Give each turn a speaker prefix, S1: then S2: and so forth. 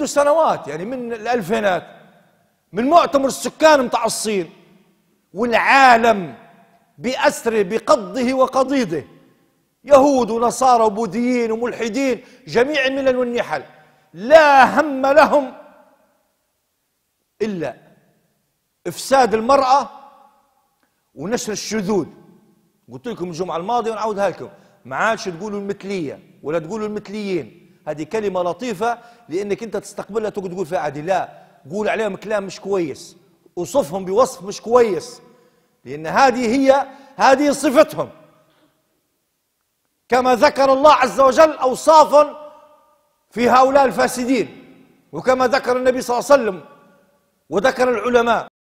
S1: منذ سنوات يعني من الألفينات من مؤتمر السكان متاع الصين والعالم بأسره بقضه وقضيضه يهود ونصارى وبوذيين وملحدين جميع الملل والنحل لا هم لهم إلا إفساد المرأة ونشر الشذوذ قلت لكم الجمعة الماضية ونعودها لكم ما عادش تقولوا المثلية ولا تقولوا المثليين هذه كلمة لطيفة لأنك أنت تستقبلها تقعد تقول فيها عادي لا قول عليهم كلام مش كويس وصفهم بوصف مش كويس لأن هذه هي هذه صفتهم كما ذكر الله عز وجل أوصافا في هؤلاء الفاسدين وكما ذكر النبي صلى الله عليه وسلم وذكر العلماء